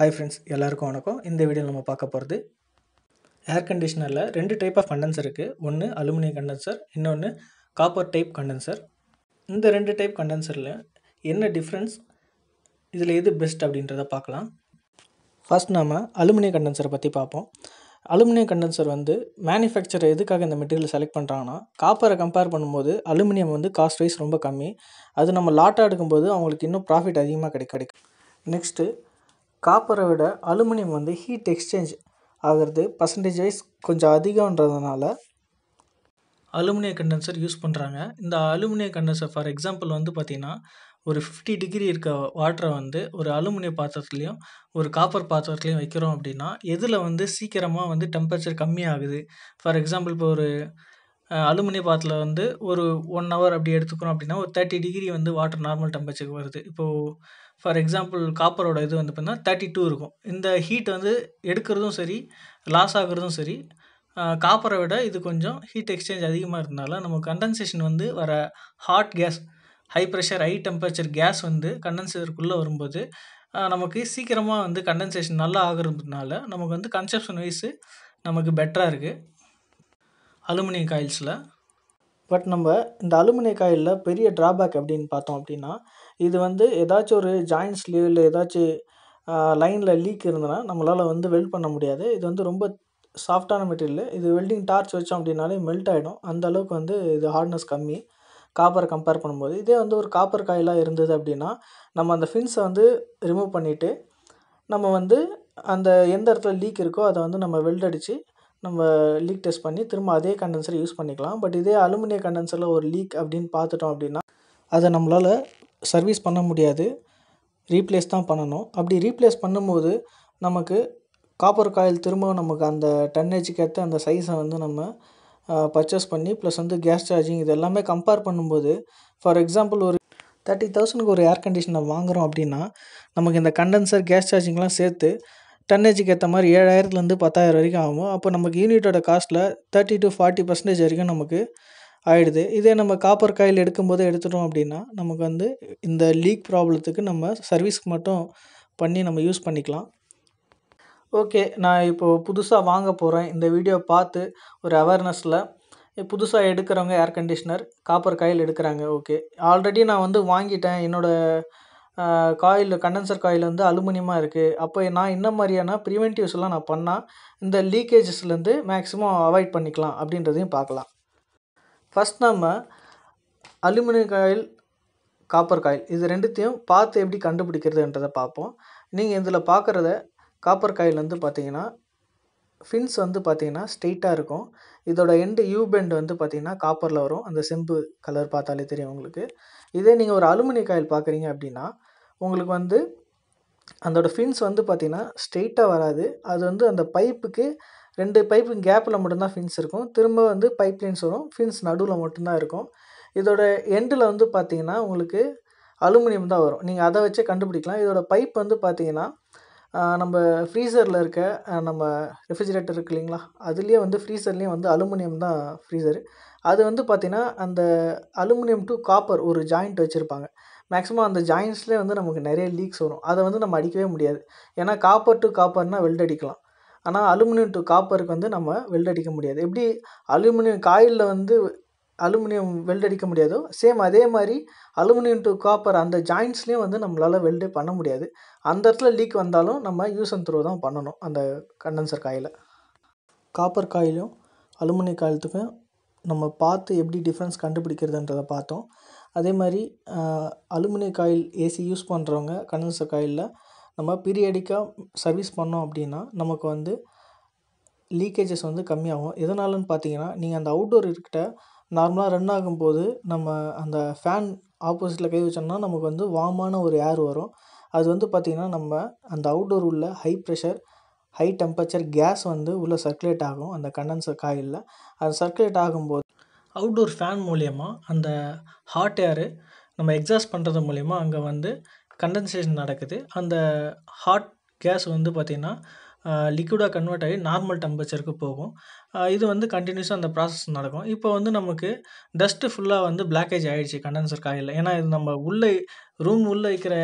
hi friends எல்லாருக்கும் வணக்கம் இந்த வீடியோ நம்ம பார்க்க போகிறது ஏர் கண்டிஷனரில் ரெண்டு டைப் ஆஃப் கண்டென்சர் இருக்குது ஒன்று அலுமினியம் கண்டென்சர் இன்னொன்று காப்பர் டைப் கண்டென்சர் இந்த ரெண்டு டைப் கண்டென்சரில் என்ன டிஃப்ரென்ஸ் இதில் எது பெஸ்ட் அப்படின்றத பார்க்கலாம் ஃபஸ்ட் நாம் அலுமினியம் கண்டென்சரை பற்றி பார்ப்போம் அலுமினியம் கண்டென்சர் வந்து மேனுஃபேக்சர் எதுக்காக இந்த மெட்டீரியல் செலக்ட் பண்ணுறாங்கன்னா காப்பரை கம்பேர் பண்ணும்போது அலுமினியம் வந்து காஸ்ட் வைஸ் ரொம்ப கம்மி அது நம்ம லாட்டாக எடுக்கும்போது அவங்களுக்கு இன்னும் ப்ராஃபிட் அதிகமாக கிடைக்க கிடைக்கும் நெக்ஸ்ட்டு காப்பரை விட அலுமினியம் வந்து ஹீட் எக்ஸ்சேஞ்ச் ஆகிறது பர்சன்டேஜ் வைஸ் கொஞ்சம் அதிகன்றதுனால அலுமினிய கண்டென்சர் யூஸ் பண்ணுறாங்க இந்த அலுமினிய கண்டென்சர் ஃபார் எக்ஸாம்பிள் வந்து பார்த்திங்கன்னா ஒரு ஃபிஃப்டி டிகிரி இருக்க வாட்டரை வந்து ஒரு அலுமினிய பாத்திரத்துலேயும் ஒரு காப்பர் பாத்திரத்துலேயும் வைக்கிறோம் அப்படின்னா எதில் வந்து சீக்கிரமாக வந்து டெம்பரேச்சர் கம்மியாகுது ஃபார் எக்ஸாம்பிள் இப்போ ஒரு அலுமினிய பாத்திரத்தில் வந்து ஒரு ஒன் ஹவர் அப்படி எடுத்துக்கிறோம் அப்படின்னா ஒரு தேர்ட்டி டிகிரி வந்து வாட்டர் நார்மல் டெம்பரேச்சருக்கு வருது இப்போது ஃபார் எக்ஸாம்பிள் காப்பரோட இது வந்து பார்த்திங்கன்னா தேர்ட்டி டூ இருக்கும் இந்த ஹீட் வந்து எடுக்கிறதும் சரி லாஸ் ஆகுறதும் சரி காப்பரை விட இது கொஞ்சம் ஹீட் எக்ஸ்சேஞ்ச் அதிகமாக இருந்தால நம்ம கண்டன்சேஷன் வந்து வர hot gas high pressure high temperature gas வந்து கண்டன்சேஷருக்குள்ளே வரும்போது நமக்கு சீக்கிரமாக வந்து கண்டன்சேஷன் நல்லா ஆகுறதுனால நமக்கு வந்து கன்செப்ஷன் வைஸு நமக்கு பெட்டராக இருக்குது அலுமினியம் காயில்ஸில் பட் நம்ம இந்த அலுமினிய காயிலில் பெரிய ட்ராபேக் அப்படின்னு பார்த்தோம் அப்படின்னா இது வந்து ஏதாச்சும் ஒரு ஜாயிண்ட்ஸ்லேயோ இல்லை ஏதாச்சும் லைனில் லீக் இருந்ததுன்னா நம்மளால் வந்து வெல்ட் பண்ண முடியாது இது வந்து ரொம்ப சாஃப்டான மெட்டீரியல் இது வெல்டிங் டார்ச் வச்சோம் அப்படின்னாலே மெல்ட் ஆகிடும் அந்த அளவுக்கு வந்து இது ஹார்ட்னஸ் கம்மி காப்பரை கம்பேர் பண்ணும்போது இதே வந்து ஒரு காப்பர் காயிலாக இருந்தது அப்படின்னா நம்ம அந்த ஃபின்ஸை வந்து ரிமூவ் பண்ணிவிட்டு நம்ம வந்து அந்த எந்த இடத்துல லீக் இருக்கோ அதை வந்து நம்ம வெல்ட் அடித்து நம்ம லீக் டெஸ்ட் பண்ணி திரும்ப அதே கண்டென்சரை யூஸ் பண்ணிக்கலாம் பட் இதே அலுமினிய கண்டென்சரில் ஒரு லீக் அப்படின்னு பார்த்துட்டோம் அப்படின்னா அதை நம்மளால் சர்வீஸ் பண்ண முடியாது ரீப்ளேஸ் தான் பண்ணணும் அப்படி ரீப்ளேஸ் பண்ணும்போது நமக்கு காப்பர் காயில் திரும்பவும் நமக்கு அந்த டன்னேஜுக்கு ஏற்ற அந்த சைஸை வந்து நம்ம பர்ச்சேஸ் பண்ணி ப்ளஸ் வந்து கேஸ் சார்ஜிங் இது எல்லாமே கம்பேர் பண்ணும்போது ஃபார் எக்ஸாம்பிள் ஒரு தேர்ட்டி தௌசண்ட்க்கு ஒரு ஏர் கண்டிஷனை வாங்குகிறோம் அப்படின்னா நமக்கு இந்த கண்டென்சர் கேஸ் சார்ஜிங்லாம் சேர்த்து டன்னேஜுக்கு ஏற்ற மாதிரி ஏழாயிரத்துலேருந்து பத்தாயிரம் வரைக்கும் ஆகும் அப்போ நமக்கு யூனிட்டோட காஸ்ட்டில் தேர்ட்டி டு ஃபார்ட்டி பர்சன்டேஜ் வரைக்கும் நமக்கு ஆகிடுது இதே நம்ம காப்பர் காயில் எடுக்கும்போது எடுத்துட்டோம் அப்படின்னா நமக்கு வந்து இந்த லீக் ப்ராப்ளத்துக்கு நம்ம சர்வீஸ்க்கு மட்டும் பண்ணி நம்ம யூஸ் பண்ணிக்கலாம் ஓகே நான் இப்போது புதுசாக வாங்க போகிறேன் இந்த வீடியோ பார்த்து ஒரு அவேர்னஸில் புதுசாக எடுக்கிறவங்க ஏர் கண்டிஷ்னர் காப்பர் காயில் எடுக்கிறாங்க ஓகே ஆல்ரெடி நான் வந்து வாங்கிட்டேன் என்னோடய காயில் கண்டன்சர் காயில் வந்து அலுமினியமாக இருக்குது அப்போ நான் என்ன மாதிரியான ப்ரிவென்டிவ்ஸ்லாம் நான் பண்ணால் இந்த லீக்கேஜஸ்லேருந்து மேக்ஸிமம் அவாய்ட் பண்ணிக்கலாம் அப்படின்றதையும் பார்க்கலாம் ஃபஸ்ட் நம்ம அலுமினிய காயில் காப்பர் காயில் இது ரெண்டுத்தையும் பார்த்து எப்படி கண்டுபிடிக்கிறதுன்றதை பார்ப்போம் நீங்கள் இதில் பார்க்குறத காப்பர் காயில் வந்து பார்த்தீங்கன்னா ஃபின்ஸ் வந்து பார்த்திங்கன்னா ஸ்ட்ரெயிட்டாக இருக்கும் இதோட எண்டு யூ பெண்ட் வந்து பார்த்திங்கன்னா காப்பரில் வரும் அந்த செம்பு கலர் பார்த்தாலே தெரியும் உங்களுக்கு இதே நீங்கள் ஒரு அலுமினிய காயில் பார்க்குறீங்க அப்படின்னா உங்களுக்கு வந்து அதோடய ஃபின்ஸ் வந்து பார்த்திங்கன்னா ஸ்ட்ரெயிட்டாக வராது அது வந்து அந்த பைப்புக்கு ரெண்டு பைப்பு கேப்பில் மட்டும்தான் ஃபின்ஸ் இருக்கும் திரும்ப வந்து பைப் லைன்ஸ் வரும் ஃபின்ஸ் நடுவில் மட்டும்தான் இருக்கும் இதோட எண்டில் வந்து பார்த்திங்கன்னா உங்களுக்கு அலுமினியம் தான் வரும் நீங்கள் அதை வச்சே கண்டுபிடிக்கலாம் இதோட பைப் வந்து பார்த்திங்கன்னா நம்ம ஃப்ரீசரில் இருக்க நம்ம ரெஃப்ரிஜிரேட்டர் இருக்கு இல்லைங்களா அதுலேயே வந்து ஃப்ரீசர்லேயும் வந்து அலுமினியம் தான் ஃப்ரீசரு அது வந்து பார்த்திங்கன்னா அந்த அலுமினியம் டு காப்பர் ஒரு ஜாயிண்ட் வச்சுருப்பாங்க மேக்ஸிமம் அந்த ஜாயின்ஸ்லேயே வந்து நமக்கு நிறைய லீக்ஸ் வரும் அதை வந்து நம்ம அடிக்கவே முடியாது ஏன்னா காப்பர் டு காப்பர்னால் வெல்ட் அடிக்கலாம் ஆனால் அலுமினியம் டு காப்பருக்கு வந்து நம்ம வெல்ட் அடிக்க முடியாது எப்படி அலுமினியம் காயிலில் வந்து அலுமினியம் வெல்ட் அடிக்க முடியாதோ சேம் அதே மாதிரி அலுமினியம் டு காப்பர் அந்த ஜாயின்ஸ்லேயும் வந்து நம்மளால் வெல்டு பண்ண முடியாது அந்த இடத்துல லீக் வந்தாலும் நம்ம யூஸ் அண்ட் த்ரோ தான் பண்ணணும் அந்த கண்டன்சர் காயில் காப்பர் காயிலும் அலுமினியம் காயிலத்துக்கும் நம்ம பார்த்து எப்படி டிஃப்ரென்ஸ் கண்டுபிடிக்கிறதுன்றதை பார்த்தோம் அதே மாதிரி அலுமினிய காயில் ஏசி யூஸ் பண்ணுறவங்க கண்டன்சர் காயிலில் நம்ம பீரியடிக்காக சர்வீஸ் பண்ணோம் அப்படின்னா நமக்கு வந்து லீக்கேஜஸ் வந்து கம்மியாகும் எதனாலன்னு பார்த்தீங்கன்னா நீங்கள் அந்த அவுட்டோர் இருக்கிட்ட நார்மலாக ரன் ஆகும்போது நம்ம அந்த ஃபேன் ஆப்போசிட்டில் கை வச்சோம்னா நமக்கு வந்து வார்மான ஒரு ஏர் வரும் அது வந்து பார்த்திங்கன்னா நம்ம அந்த அவுட்டோர் உள்ள high pressure high temperature gas வந்து உள்ளே சர்க்குலேட் ஆகும் அந்த கண்டன்சர் காயிலில் அது சர்க்குலேட் ஆகும்போது அவுட்டோர் ஃபேன் மூலயமா அந்த ஹாட் ஏரு நம்ம எக்ஸாஸ்ட் பண்ணுறது மூலயமா அங்கே வந்து கண்டன்சேஷன் நடக்குது அந்த ஹாட் கேஸ் வந்து பார்த்திங்கன்னா லிக்விடாக கன்வெர்ட் ஆகி நார்மல் டெம்பரேச்சருக்கு போகும் இது வந்து கண்டினியூஸாக அந்த ப்ராசஸ் நடக்கும் இப்போ வந்து நமக்கு டஸ்ட்டு ஃபுல்லாக வந்து பிளாக்கேஜ் ஆகிடுச்சு கண்டன்சர் காயில் ஏன்னா இது நம்ம உள்ளே ரூம் உள்ளே வைக்கிற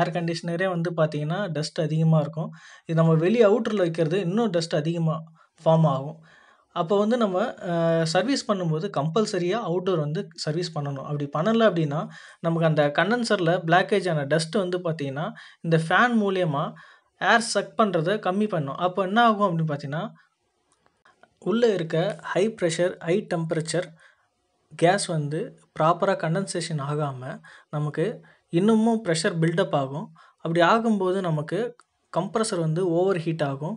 ஏர் கண்டிஷ்னரே வந்து பார்த்திங்கன்னா டஸ்ட் அதிகமாக இருக்கும் இது நம்ம வெளியே அவுட்டரில் வைக்கிறது இன்னும் டஸ்ட் அதிகமாக ஃபார்ம் ஆகும் அப்போ வந்து நம்ம சர்வீஸ் பண்ணும்போது கம்பல்சரியாக அவுட்டோர் வந்து சர்வீஸ் பண்ணணும் அப்படி பண்ணலை அப்படின்னா நமக்கு அந்த கண்டன்சரில் பிளாக்கேஜ் ஆன டஸ்ட்டு வந்து பார்த்திங்கன்னா இந்த ஃபேன் மூலியமாக ஏர் சக் பண்ணுறத கம்மி பண்ணும் அப்போ என்ன ஆகும் அப்படின்னு பார்த்தீங்கன்னா உள்ளே இருக்க high pressure high temperature gas வந்து ப்ராப்பராக கண்டன்சேஷன் ஆகாமல் நமக்கு இன்னமும் ப்ரெஷர் பில்டப் ஆகும் அப்படி ஆகும்போது நமக்கு கம்ப்ரஸர் வந்து ஓவர் ஹீட் ஆகும்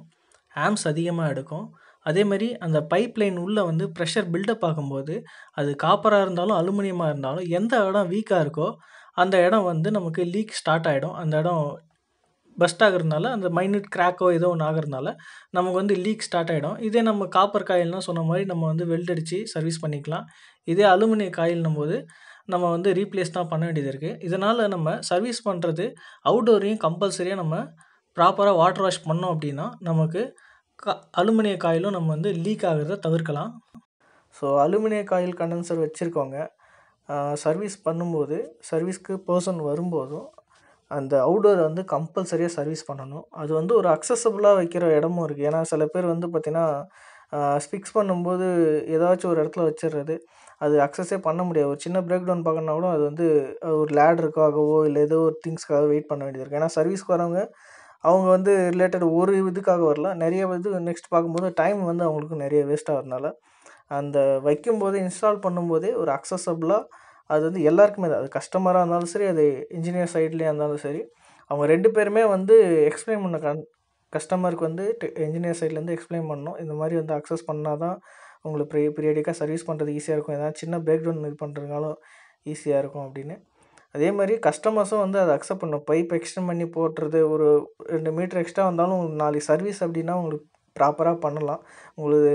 ஆம்ஸ் அதிகமாக எடுக்கும் அதே மாதிரி அந்த பைப்லைன் உள்ளே வந்து ப்ரெஷர் பில்டப் ஆகும்போது அது காப்பராக இருந்தாலும் அலுமினியமாக இருந்தாலும் எந்த இடம் வீக்காக இருக்கோ அந்த இடம் வந்து நமக்கு லீக் ஸ்டார்ட் ஆகிடும் அந்த இடம் பஸ்ட் ஆகுறதுனால அந்த மைனட் கிராக்கோ ஏதோ ஒன்று ஆகிறதுனால நமக்கு வந்து லீக் ஸ்டார்ட் ஆகிடும் இதே நம்ம காப்பர் காயில்னால் சொன்ன மாதிரி நம்ம வந்து வெல்ட் அடித்து சர்வீஸ் பண்ணிக்கலாம் இதே அலுமினிய காயில்னும் போது நம்ம வந்து ரீப்ளேஸ் தான் பண்ண வேண்டியது இருக்குது இதனால் நம்ம சர்வீஸ் பண்ணுறது அவுடோரையும் கம்பல்சரியாக நம்ம ப்ராப்பராக வாட்டர் வாஷ் பண்ணோம் அப்படின்னா நமக்கு கா அலுமினிய காயிலும் நம்ம வந்து லீக் ஆகிறத தவிர்க்கலாம் ஸோ அலுமினிய காயில் கண்டென்சர் வச்சுருக்கோங்க சர்வீஸ் பண்ணும்போது சர்வீஸ்க்கு பர்சன் வரும்போதும் அந்த அவுடோரை வந்து கம்பல்சரியாக சர்வீஸ் பண்ணணும் அது வந்து ஒரு அக்சசபிளாக வைக்கிற இடமும் இருக்குது ஏன்னா சில பேர் வந்து பார்த்திங்கன்னா ஸ்பிக்ஸ் பண்ணும்போது ஏதாச்சும் ஒரு இடத்துல வச்சிடுறது அது அக்சஸே பண்ண முடியாது ஒரு சின்ன பிரேக் டவுன் பார்க்கணுன்னா கூட அது வந்து ஒரு லேடருக்காகவோ இல்லை ஏதோ ஒரு திங்ஸ்க்காக வெயிட் பண்ண வேண்டியது இருக்குது ஏன்னா சர்வீஸ்க்கு வரவங்க அவங்க வந்து ரிலேட்டட் ஒரு இதுக்காக வரல நிறைய இது நெக்ஸ்ட் பார்க்கும்போது டைம் வந்து அவங்களுக்கு நிறைய வேஸ்ட் ஆகிறதுனால அந்த வைக்கும்போதே இன்ஸ்டால் பண்ணும்போதே ஒரு அக்சஸபிளாக அது வந்து எல்லாருக்குமே தான் அது கஸ்டமராக இருந்தாலும் சரி அது இன்ஜினியர் சைட்லேயே இருந்தாலும் சரி அவங்க ரெண்டு பேருமே வந்து எக்ஸ்பிளைன் பண்ண கன் கஸ்டமருக்கு வந்து இன்ஜினியர் சைட்லேருந்து எக்ஸ்பிளைன் பண்ணோம் இந்த மாதிரி வந்து அக்சஸ் பண்ணால் தான் உங்களுக்கு ப்ரீ பீரியடிக்காக சர்வீஸ் பண்ணுறது ஈஸியாக இருக்கும் ஏதாவது சின்ன பிரேக் டவுன் இது பண்ணுறதுனாலும் ஈஸியாக இருக்கும் அப்படின்னு அதே மாதிரி கஸ்டமர்ஸும் வந்து அதை அக்செப்ட் பண்ணும் பைப் எக்ஸ்டெண்ட் பண்ணி போடுறது ஒரு ரெண்டு மீட்ரு எக்ஸ்ட்ரா வந்தாலும் உங்களுக்கு நாளைக்கு சர்வீஸ் அப்படின்னா உங்களுக்கு ப்ராப்பராக பண்ணலாம் உங்களுக்கு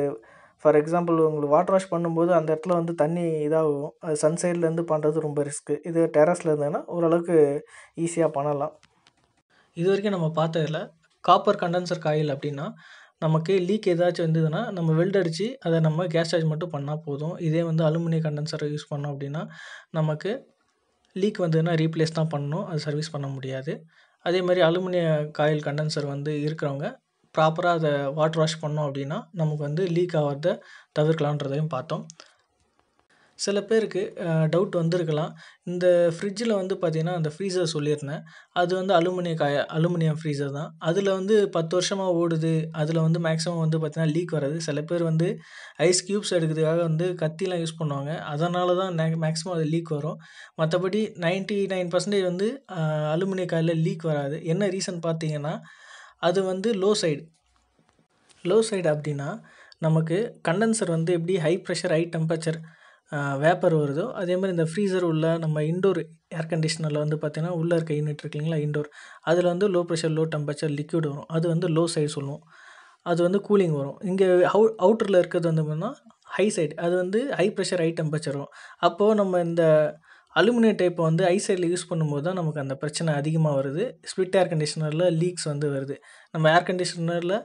ஃபார் எக்ஸாம்பிள் உங்களுக்கு வாட்டர் வாஷ் பண்ணும்போது அந்த இடத்துல வந்து தண்ணி இதாகும் அது சன் சைட்லேருந்து பண்ணுறது ரொம்ப ரிஸ்க்கு இது டெரஸில் இருந்ததுன்னா ஓரளவுக்கு ஈஸியாக பண்ணலாம் இது வரைக்கும் நம்ம பார்த்ததில் காப்பர் கண்டென்சர் காயில் அப்படின்னா நமக்கு லீக் ஏதாச்சும் வந்ததுன்னா நம்ம வெல்ட் அடித்து அதை நம்ம கேஸ் சார்ஜ் மட்டும் பண்ணால் போதும் இதே வந்து அலுமினிய கண்டென்சரை யூஸ் பண்ணோம் அப்படின்னா நமக்கு லீக் வந்ததுன்னா ரீப்ளேஸ் தான் பண்ணணும் அது சர்வீஸ் பண்ண முடியாது அதே மாதிரி அலுமினிய காயில் கண்டன்சர் வந்து இருக்கிறவங்க ப்ராப்பராக அதை வாட்டர் வாஷ் பண்ணோம் அப்படின்னா நமக்கு வந்து லீக் ஆகிறத தவிர்க்கலான்றதையும் பார்த்தோம் சில பேருக்கு டவுட் வந்திருக்கலாம் இந்த ஃப்ரிட்ஜில் வந்து பார்த்திங்கன்னா அந்த ஃப்ரீஸர் சொல்லியிருந்தேன் அது வந்து அலுமினிய காய அலுமினியம் ஃப்ரீஸர் தான் அதில் வந்து பத்து வருஷமாக ஓடுது அதில் வந்து மேக்ஸிமம் வந்து பார்த்திங்கன்னா லீக் வராது சில பேர் வந்து ஐஸ் க்யூப்ஸ் எடுக்கிறதுக்காக வந்து கத்திலாம் யூஸ் பண்ணுவாங்க அதனால தான் மேக்ஸிமம் அது லீக் வரும் மற்றபடி நைன்ட்டி நைன் பர்சன்டேஜ் வந்து அலுமினிய காயில் லீக் வராது என்ன ரீசன் பார்த்திங்கன்னா அது வந்து லோ சைடு லோ சைடு அப்படின்னா நமக்கு கண்டென்சர் வந்து எப்படி high pressure high temperature vapour வருதோ அதே மாதிரி இந்த ஃப்ரீசர் உள்ள நம்ம இண்டோர் ஏர் கண்டிஷனரில் வந்து பார்த்திங்கன்னா உள்ளே இருக்க யூனிட் இருக்கு இல்லைங்களா அதில் வந்து low pressure low temperature liquid வரும் அது வந்து லோ சைடு சொல்லுவோம் அது வந்து கூலிங் வரும் இங்கே அவு அவுட்டரில் இருக்கிறது வந்து பார்த்தீங்கன்னா ஹை சைடு அது வந்து ஹை ப்ரெஷர் ஹை டெம்பரேச்சர் வரும் அப்போது நம்ம இந்த அலுமினியம் டைப்பை வந்து ஐ சைடில் யூஸ் பண்ணும்போது தான் நமக்கு அந்த பிரச்சனை அதிகமாக வருது ஸ்பிட் ஏர் கண்டிஷனரில் லீக்ஸ் வந்து வருது நம்ம ஏர் கண்டிஷனரில்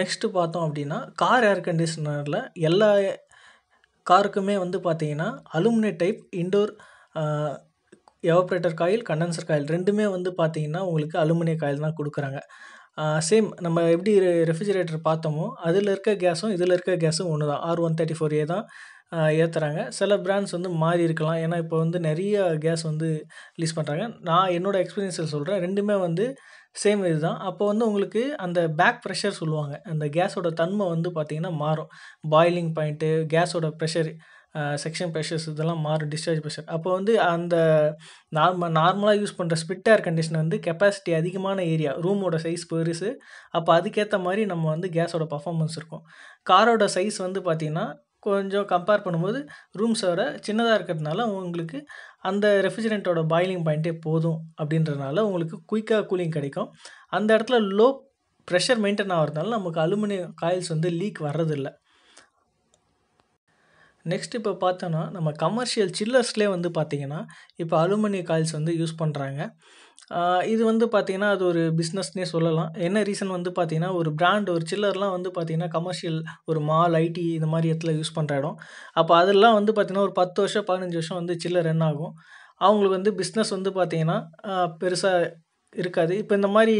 நெக்ஸ்ட்டு பார்த்தோம் அப்படின்னா கார் ஏர் கண்டிஷனரில் எல்லா காருக்குமே வந்து பார்த்தீங்கன்னா aluminium type indoor evaporator coil condenser coil ரெண்டுமே வந்து பார்த்தீங்கன்னா உங்களுக்கு அலுமினிய காயில் தான் கொடுக்குறாங்க சேம் நம்ம எப்படி ரெஃப்ரிஜிரேட்டர் பார்த்தோமோ அதில் இருக்க கேஸும் இதில் இருக்க கேஸும் ஒன்று தான் R one thirty four A தான் ஏற்றுறாங்க சில ப்ராண்ட்ஸ் வந்து மாறி இருக்கலாம் ஏன்னா இப்போ வந்து நிறைய கேஸ் வந்து ரிலீஸ் பண்ணுறாங்க நான் என்னோடய எக்ஸ்பீரியன்ஸில் சொல்கிறேன் ரெண்டுமே வந்து சேம் இது தான் அப்போ வந்து உங்களுக்கு அந்த பேக் ப்ரெஷர் சொல்லுவாங்க அந்த கேஸோட தன்மை வந்து பார்த்திங்கன்னா மாறும் பாயிலிங் பாயிண்ட்டு கேஸோட ப்ரெஷர் செக்ஷன் ப்ரெஷர்ஸ் இதெல்லாம் மாறும் டிஸ்சார்ஜ் ப்ரெஷர் அப்போ வந்து அந்த நார்மல் நார்மலாக யூஸ் பண்ணுற ஸ்பிட் ஏர் கண்டிஷன் வந்து கெப்பாசிட்டி அதிகமான ஏரியா ரூமோட சைஸ் பெருசு அப்போ அதுக்கேற்ற மாதிரி நம்ம வந்து கேஸோட பர்ஃபாமன்ஸ் இருக்கும் காரோட சைஸ் வந்து பார்த்திங்கன்னா கொஞ்சம் கம்பேர் பண்ணும்போது ரூம்ஸோட சின்னதாக இருக்கிறதுனால உங்களுக்கு அந்த ரெஃப்ரிஜரண்ட்டோட பாயிலிங் பாயிண்ட்டே போதும் அப்படின்றனால உங்களுக்கு குயிக்காக கூலிங் கிடைக்கும் அந்த இடத்துல லோ ப்ரெஷர் மெயின்டைன் ஆகிறதுனால நமக்கு அலுமினியம் காயில்ஸ் வந்து லீக் வர்றதில்லை நெக்ஸ்ட் இப்போ பார்த்தோன்னா நம்ம கமர்ஷியல் சில்லர்ஸ்லேயே வந்து பார்த்திங்கன்னா இப்போ அலுமினிய காயில்ஸ் வந்து யூஸ் பண்ணுறாங்க இது வந்து பார்த்திங்கன்னா அது ஒரு பிஸ்னஸ்னே சொல்லலாம் என்ன ரீசன் வந்து பார்த்திங்கன்னா ஒரு பிராண்ட் ஒரு சில்லர்லாம் வந்து பார்த்திங்கன்னா கமர்ஷியல் ஒரு மால் ஐடி இந்த மாதிரி இடத்துல யூஸ் பண்ணுற இடம் அப்போ அதெல்லாம் வந்து பார்த்திங்கன்னா ஒரு பத்து வருஷம் பதினஞ்சு வருஷம் வந்து சில்லர் என்ன ஆகும் அவங்களுக்கு வந்து பிஸ்னஸ் வந்து பார்த்திங்கன்னா பெருசாக இருக்காது இப்போ இந்த மாதிரி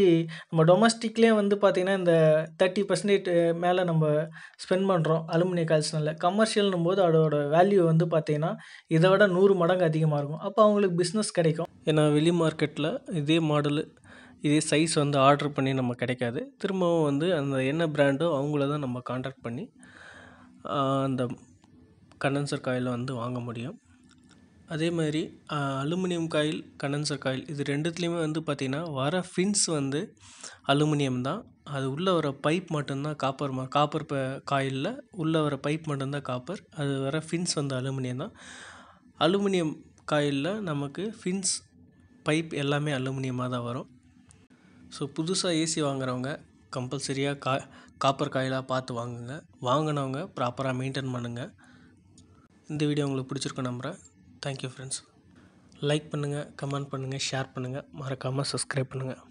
நம்ம டொமஸ்டிக்லேயே வந்து பார்த்திங்கன்னா இந்த தேர்ட்டி பர்சன்டேஜ் மேலே நம்ம ஸ்பெண்ட் பண்ணுறோம் அலுமினிய கால்ஸ்னால கமர்ஷியல்னும் போது அதோட வேல்யூ வந்து பார்த்திங்கன்னா இதை விட நூறு மடங்கு அதிகமாக இருக்கும் அப்போ அவங்களுக்கு பிஸ்னஸ் கிடைக்கும் ஏன்னா வெளி மார்க்கெட்டில் இதே மாடலு இதே சைஸ் வந்து ஆர்டர் பண்ணி நம்ம கிடைக்காது திரும்பவும் வந்து அந்த என்ன பிராண்டோ அவங்கள தான் நம்ம கான்டாக்ட் பண்ணி அந்த கண்டன்சர் காயில் வந்து வாங்க முடியும் அதே மாதிரி அலுமினியம் காயில் கண்டன்சர் காயில் இது ரெண்டுத்துலேயுமே வந்து பார்த்திங்கன்னா வர ஃபின்ஸ் வந்து அலுமினியம் தான் அது உள்ளே வர பைப் மட்டும்தான் காப்பர் மா காப்பர் ப காயிலில் உள்ளே வர பைப் மட்டும்தான் காப்பர் அது வர ஃபின்ஸ் வந்து அலுமினியம் தான் அலுமினியம் காயிலில் நமக்கு ஃபின்ஸ் பைப் எல்லாமே அலுமினியமாக தான் வரும் ஸோ புதுசாக ஏசி வாங்குகிறவங்க கம்பல்சரியாக கா காப்பர் காயிலாக பார்த்து வாங்குங்க வாங்கினவங்க ப்ராப்பராக மெயின்டைன் பண்ணுங்கள் இந்த வீடியோ உங்களுக்கு பிடிச்சிருக்கோம் நம்புகிறேன் தேங்க்யூ ஃப்ரெண்ட்ஸ் லைக் பண்ணுங்கள் கமெண்ட் பண்ணுங்கள் ஷேர் பண்ணுங்கள் மறக்காமல் சப்ஸ்கிரைப் பண்ணுங்கள்